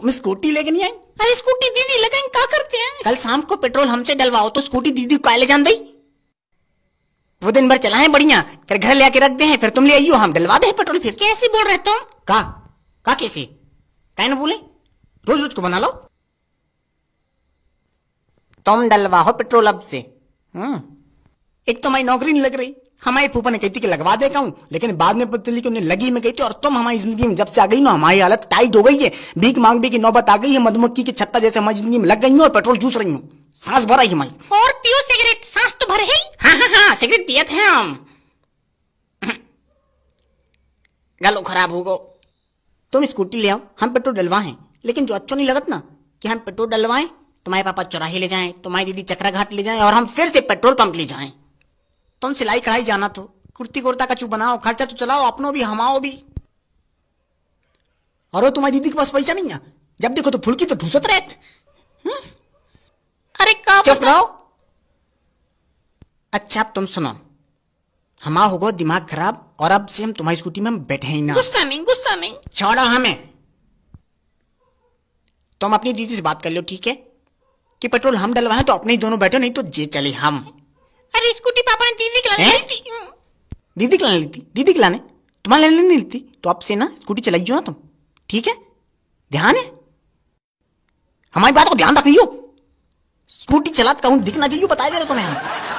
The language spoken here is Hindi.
तुम स्कूटी लेके नहीं आई अरे स्कूटी दीदी लगाए क्या करते हैं कल शाम को पेट्रोल हमसे डलवाओ तो स्कूटी दीदी को ले जान दई वो दिन भर चलाए बढ़िया फिर घर ले आके रख दे फिर तुम ले आइयो हम डलवा दे पेट्रोल फिर कैसे बोल रहे तुम का का कैसे कह ना बोले रोज रोज को बना लो तुम डलवाओ पेट्रोल अब से हम्म। एक तो हमारी नौकरी नहीं लग रही हमारे फूफा ने कही थी कि लगवा दे कहूँ लेकिन बाद में पता चली कि उन्हें लगी में गई थी और तुम हमारी जिंदगी में जब से आ गई ना हमारी हालत टाइट हो गई है भीख मांग भी की नौबत आ गई है मधुमक्खी की छत्ता जैसे हमारी जिंदगी में लग गई हूँ और पेट्रोल जूस रही हूँ सांस भरा ही हमारी और पियो सिगरेट सांस तो भर ही हाँ हाँ हाँ सिगरेट पिए थे हम गलो खराब हो गो तुम स्कूटी ले आओ हम पेट्रोल डलवाए लेकिन जो अच्छा नहीं लगता ना कि हम पेट्रोल डलवाएं तुम्हारे पापा चौराहे ले जाएं तुम्हारी दीदी चक्रा घाट ले जाएं और हम फिर से पेट्रोल पंप ले जाएं तुम सिलाई कढ़ाई जाना तो कुर्ती कुर्ता का चू बनाओ खर्चा तो चलाओ अपनो भी हमाओ भी और तुम्हारी दीदी के पास पैसा नहीं है जब देखो तो फुलकी तो ढूसत रहे हम्म। अरे चुप रहो अच्छा अब तुम सुनो हमा हो दिमाग खराब और अब से हम तुम्हारी स्कूटी में हम बैठे ही ना गुस्सा नहीं गुस्सा नहीं छोड़ो हमें तुम अपनी दीदी से बात कर लो ठीक है कि पेट्रोल हम डलवाए तो अपने ही दोनों बैठो नहीं तो जे चले हम अरे स्कूटी पापा ने दीदी के लाने ली थी दीदी के लाने ली थी दीदी के लाने तुम्हारे लाने नहीं ली थी तो आपसे ना स्कूटी चलाइयो ना तुम ठीक है ध्यान है हमारी बात को ध्यान रखियो स्कूटी चलात दिख दिखना चाहिए बताया दे रहे तुम्हें हम